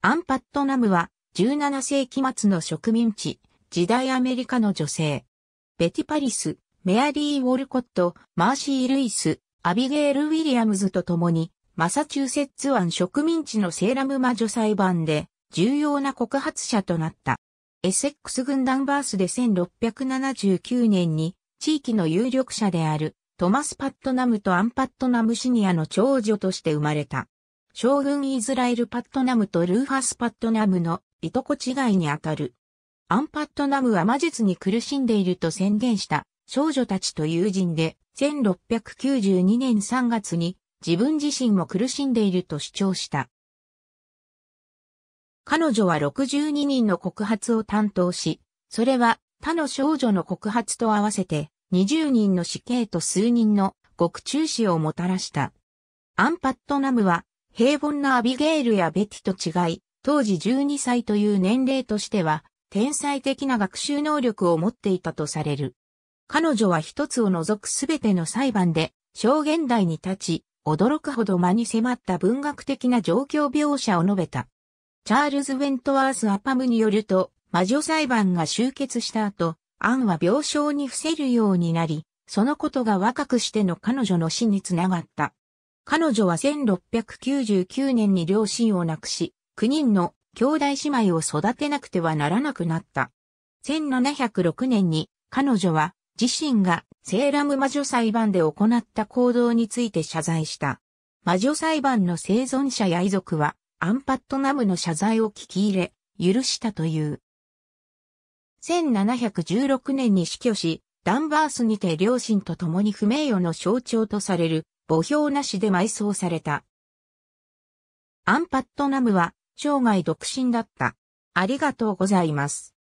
アンパットナムは17世紀末の植民地、時代アメリカの女性。ベティ・パリス、メアリー・ウォルコット、マーシー・ルイス、アビゲール・ウィリアムズと共に、マサチューセッツ湾植民地のセーラム魔女裁判で重要な告発者となった。エセックス軍団バースで1679年に地域の有力者であるトマス・パットナムとアンパットナムシニアの長女として生まれた。将軍イズラエル・パットナムとルーファス・パットナムのいとこ違いにあたる。アン・パットナムは魔術に苦しんでいると宣言した少女たちと友人で、1692年3月に自分自身も苦しんでいると主張した。彼女は62人の告発を担当し、それは他の少女の告発と合わせて20人の死刑と数人の獄中死をもたらした。アンパットナムは平凡なアビゲールやベティと違い、当時12歳という年齢としては、天才的な学習能力を持っていたとされる。彼女は一つを除くすべての裁判で、証言台に立ち、驚くほど間に迫った文学的な状況描写を述べた。チャールズ・ウェントワース・アパムによると、魔女裁判が終結した後、アンは病床に伏せるようになり、そのことが若くしての彼女の死につながった。彼女は1699年に両親を亡くし、9人の兄弟姉妹を育てなくてはならなくなった。1706年に彼女は自身がセーラム魔女裁判で行った行動について謝罪した。魔女裁判の生存者や遺族はアンパットナムの謝罪を聞き入れ、許したという。1716年に死去し、ダンバースにて両親と共に不名誉の象徴とされる墓標なしで埋葬された。アンパットナムは生涯独身だった。ありがとうございます。